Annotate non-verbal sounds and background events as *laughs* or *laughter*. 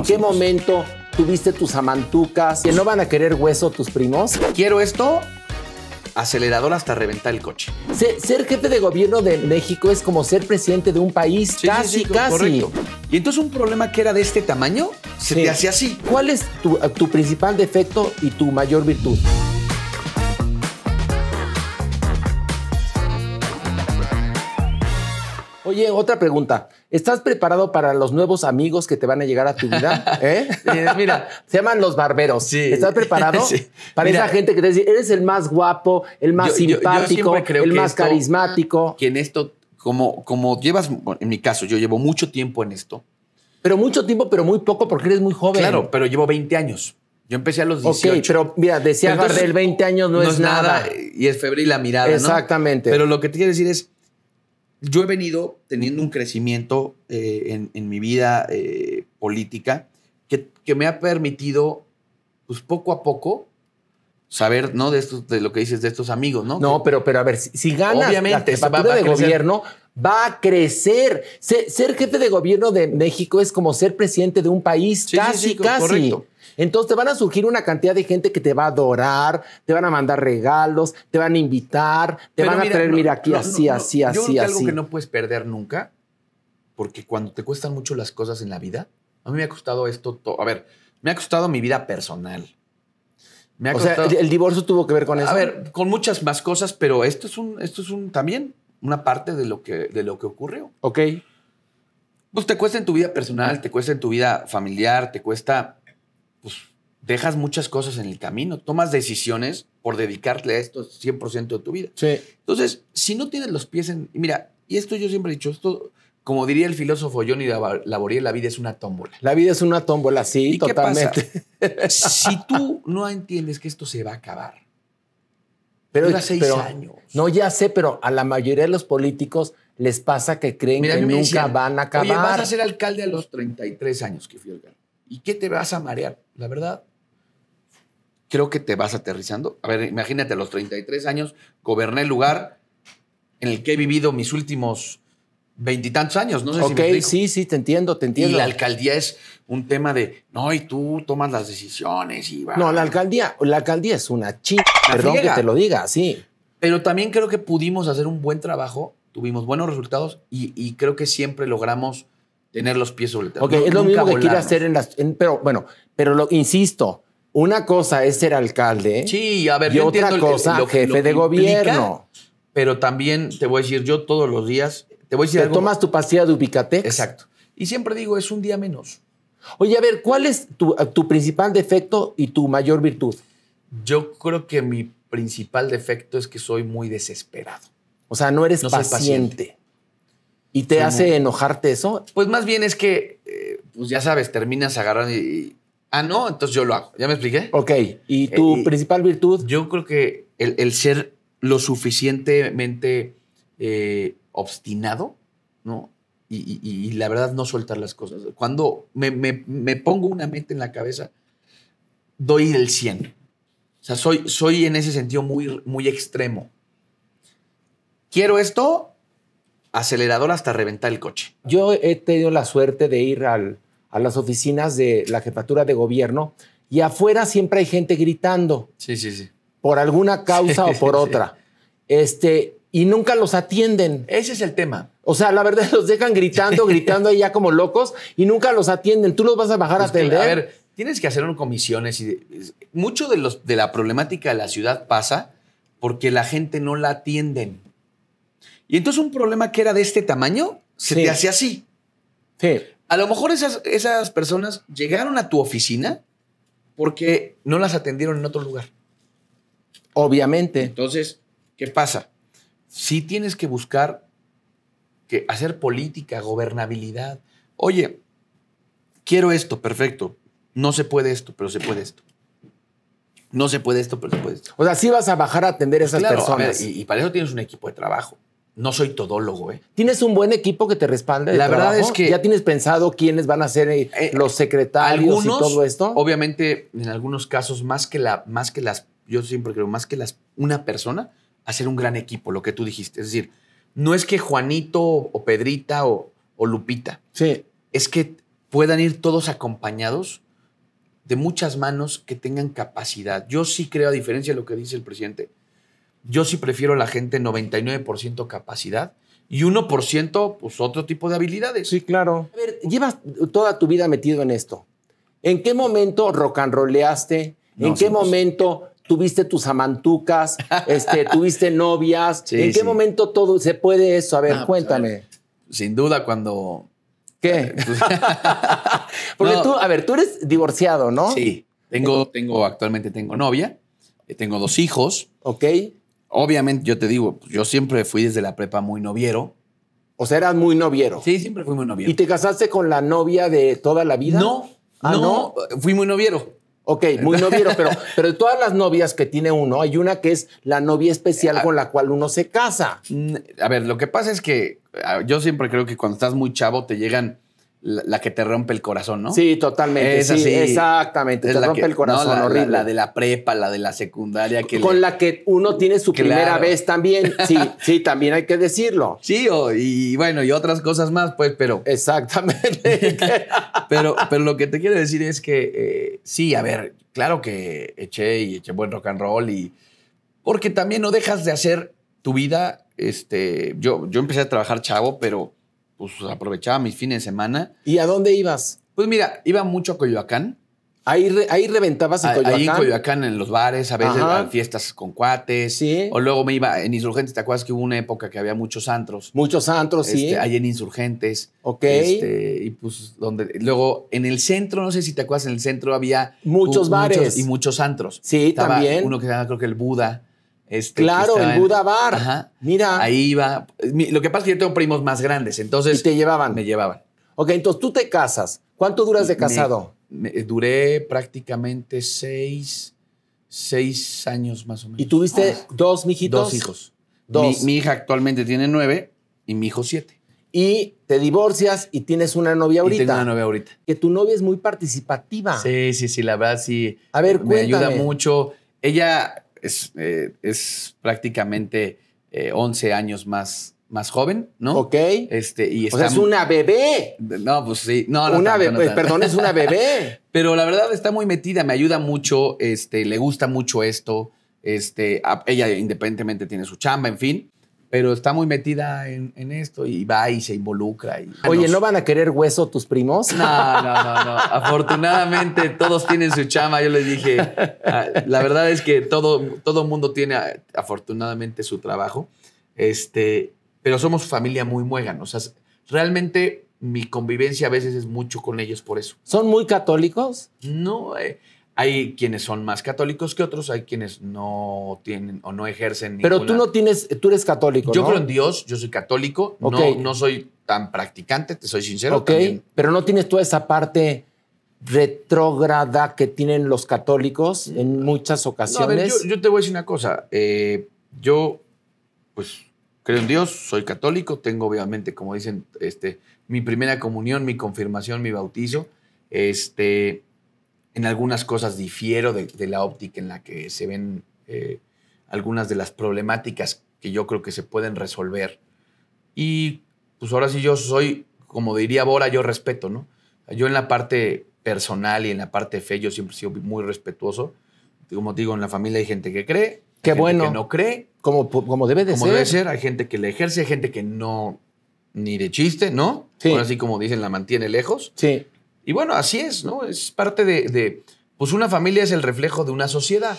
¿En qué momento tuviste tus amantucas? ¿Que no van a querer hueso tus primos? Quiero esto acelerador hasta reventar el coche. Ser, jefe de gobierno de México es como ser presidente de un país. casi, casi. Y entonces un problema que era de este tamaño se te hacía así. ¿Cuál es tu principal defecto y tu mayor virtud? Oye, otra pregunta. ¿Estás preparado para los nuevos amigos que te van a llegar a tu vida? *laughs* ¿Eh? Mira, se llaman los barberos. ¿Estás preparado? *laughs* Para esa gente que te dice, eres el más guapo, el más simpático, el más carismático. Que en esto, como, como llevas, en mi caso, yo llevo mucho tiempo en esto. Pero mucho tiempo, pero muy poco porque eres muy joven. Claro, pero llevo 20 años. Yo empecé a los 18. Ok, pero mira, decía el 20 años no, es nada. Y es febril la mirada, Exactamente. Pero lo que te quiero decir es, yo he venido teniendo un crecimiento eh, en, mi vida eh, política que, que, me ha permitido, pues poco a poco, saber, ¿no? De, de lo que dices de estos amigos, ¿no? No, pero, pero a ver, si, gana ganas obviamente, la de gobierno, va a crecer. Ser, jefe de gobierno de México es como ser presidente de un país, casi, casi. Entonces te van a surgir una cantidad de gente que te va a adorar, te van a mandar regalos, te van a invitar, te van a traer, mira, aquí, así, así, así, así, creo Algo que no puedes perder nunca, porque cuando te cuestan mucho las cosas en la vida, a mí me ha costado esto todo. A ver, me ha costado mi vida personal. Me o sea, el, divorcio tuvo que ver con eso. A ver, con muchas más cosas, pero esto es un, esto es un también una parte de lo que, de lo que ocurrió. Ok. Pues te cuesta en tu vida personal, te cuesta en tu vida familiar, te cuesta pues, dejas muchas cosas en el camino, tomas decisiones por dedicarle a esto 100% de tu vida. Entonces, si no tienes los pies en... Mira, y esto yo siempre he dicho, esto, como diría el filósofo Johnny Laboriel, la vida es una tómbola. La vida es una tómbola, sí, totalmente. *laughs* si tú no entiendes que esto se va a acabar, pero hace seis años. No, ya sé, pero a la mayoría de los políticos les pasa que creen que nunca van a acabar. Oye, vas a ser alcalde a los 33 años que fui ¿Y qué te vas a marear? La verdad, creo que te vas aterrizando. A ver, imagínate, a los 33 años goberné el lugar en el que he vivido mis últimos veintitantos años. No sí, sí, te entiendo, te entiendo. Y la alcaldía es un tema de, no, y tú tomas las decisiones y va. No, la alcaldía, la alcaldía es una chica, Perdón que te lo diga, sí. Pero también creo que pudimos hacer un buen trabajo, tuvimos buenos resultados y, y creo que siempre logramos tener los pies sobre el terreno. Ok, es lo mismo que hacer en las. pero bueno, pero lo insisto, una cosa es ser alcalde. Sí, a ver, y otra cosa, jefe de gobierno. pero también te voy a decir, yo todos los días. Te voy a decir. tomas tu pastilla de Ubicatex. Exacto. Y siempre digo, es un día menos. Oye, a ver, ¿cuál es tu, principal defecto y tu mayor virtud? Yo creo que mi principal defecto es que soy muy desesperado. O sea, no eres paciente. ¿Y te hace enojarte eso? Pues más bien es que, eh, pues ya sabes, terminas agarrando y, Ah, no, entonces yo lo hago. ¿Ya me expliqué? Ok. ¿Y eh, tu principal virtud? Yo creo que el, el ser lo suficientemente eh, obstinado, ¿no? Y, y, la verdad no soltar las cosas. Cuando me, me, me, pongo una meta en la cabeza, doy el 100. O sea, soy, soy en ese sentido muy, muy extremo. Quiero esto, acelerador hasta reventar el coche. Yo he tenido la suerte de ir al, a las oficinas de la jefatura de gobierno y afuera siempre hay gente gritando. Sí, sí, sí. Por alguna causa o por otra. Este, y nunca los atienden. Ese es el tema. O sea, la verdad, *laughs* los dejan gritando, gritando ahí ya como locos y nunca los atienden. Tú los vas a bajar a atender. a ver, tienes que hacer un comisiones. Y, mucho de, los, de la problemática de la ciudad pasa porque la gente no la atienden. Y entonces un problema que era de este tamaño se te hacía así. Sí. A lo mejor esas, esas personas llegaron a tu oficina porque no las atendieron en otro lugar. Obviamente. Entonces, ¿qué pasa? Si sí tienes que buscar que hacer política, gobernabilidad. Oye, quiero esto, perfecto. No se puede esto, pero se puede esto. No se puede esto, pero se puede esto. O sea, sí vas a bajar a atender a esas personas. y, para eso tienes un equipo de trabajo no soy todólogo, ¿eh? ¿Tienes un buen equipo que te respalde? La verdad es que. ¿Ya tienes pensado quiénes van a ser eh, eh, los secretarios y todo esto? Obviamente, en algunos casos, más que, la, más que las. Yo siempre creo, más que las, una persona, hacer un gran equipo, lo que tú dijiste. Es decir, no es que Juanito o Pedrita o, o Lupita. Sí. Es que puedan ir todos acompañados de muchas manos que tengan capacidad. Yo sí creo, a diferencia de lo que dice el presidente, yo sí prefiero la gente 99% capacidad y 1% pues otro tipo de habilidades. Sí, claro. A ver, llevas toda tu vida metido en esto. ¿En qué momento rock and ¿En qué pues, momento tuviste tus amantucas? este, *laughs* ¿Tuviste novias? ¿En qué momento todo se puede eso? A ver, ah, pues, cuéntame. Sin duda, cuando. ¿Qué? *laughs* Pues, *laughs* Porque tú, a ver, tú eres divorciado, ¿no? Sí. Tengo, tengo, actualmente tengo novia, eh, tengo dos hijos. Ok. Obviamente, yo te digo, yo siempre fui desde la prepa muy noviero. O sea, eras muy noviero. Sí, siempre fui muy noviero. ¿Y te casaste con la novia de toda la vida? No, ah, no, fui muy noviero. Ok, muy noviero, pero, pero de todas las novias que tiene uno, hay una que es la novia especial ah. con la cual uno se casa. A ver, lo que pasa es que ah, yo siempre creo que cuando estás muy chavo te llegan la, que te rompe el corazón, ¿no? Sí, totalmente. sí, exactamente. te rompe el corazón la, horrible. La, de la prepa, la de la secundaria. Que Con la que uno tiene su primera vez también. *laughs* Sí, sí, también hay que decirlo. Sí, y bueno, y otras cosas más, pues, pero. Exactamente. *laughs* pero, pero lo que te quiero decir es que eh, sí, a ver, claro que eché y eché buen rock and roll y. Porque también no dejas de hacer tu vida. Este, yo, yo empecé a trabajar chavo, pero pues aprovechaba mis fines de semana. ¿Y a dónde ibas? Pues mira, iba mucho a Coyoacán. Ahí, ahí reventabas en Coyoacán. Ahí en Coyoacán, en los bares, a veces fiestas con cuates. Sí. O luego me iba en Insurgentes. ¿Te acuerdas que hubo una época que había muchos antros? Muchos antros, sí. Este, ahí en Insurgentes. Ok. Este, y pues donde. Luego en el centro, no sé si te acuerdas, en el centro había. Muchos bares. y muchos antros. Sí, también. Uno que se llama, creo que el Buda. Este, claro, en Buda Bar. Mira. Ahí iba. Lo que pasa es que yo tengo primos más grandes, entonces. ¿Y te llevaban? Me llevaban. Ok, entonces tú te casas. ¿Cuánto duras de casado? Eh, duré prácticamente seis, seis años más o menos. ¿Y tuviste dos mijitos? Dos hijos. Dos. Mi, hija actualmente tiene nueve y mi hijo siete. Y te divorcias y tienes una novia ahorita. Y tengo una novia ahorita. Que tu novia es muy participativa. Sí, sí, sí, la verdad sí. A ver, Me ayuda mucho. Ella es, eh, es prácticamente 11 eh, años más, más joven, ¿no? Ok. Este, o sea, es una bebé. No, pues sí. perdón, es una bebé. *laughs* Pero la verdad está muy metida, me ayuda mucho, este, le gusta mucho esto. Este, ella independientemente tiene su chamba, en fin pero está muy metida en, esto y va y se involucra. Y... Oye, ¿no van a querer hueso tus primos? No, no, no, Afortunadamente todos tienen su chama. Yo les dije, ah, la verdad es que todo, todo mundo tiene ah, afortunadamente su trabajo, este, pero somos familia muy muegan. O sea, realmente mi convivencia a veces es mucho con ellos por eso. ¿Son muy católicos? No, eh, hay quienes son más católicos que otros, hay quienes no tienen o no ejercen. Pero tú no tienes, tú eres católico. Yo creo en Dios, yo soy católico, no, soy tan practicante, te soy sincero. Ok, pero no tienes toda esa parte retrógrada que tienen los católicos en muchas ocasiones. yo, te voy a decir una cosa. Eh, yo, pues, creo en Dios, soy católico, tengo obviamente, como dicen, este, mi primera comunión, mi confirmación, mi bautizo. Este, en algunas cosas difiero de, la óptica en la que se ven eh, algunas de las problemáticas que yo creo que se pueden resolver. Y pues ahora sí yo soy, como diría Bora, yo respeto, ¿no? Yo en la parte personal y en la parte fe, yo siempre he sido muy respetuoso. Como digo, en la familia hay gente que cree, Qué bueno. que no cree. Como, como debe de como ser. debe ser, hay gente que le ejerce, hay gente que no, ni de chiste, ¿no? Sí. Así como dicen, la mantiene lejos. Sí. Y bueno, así es, ¿no? Es parte de, pues una familia es el reflejo de una sociedad.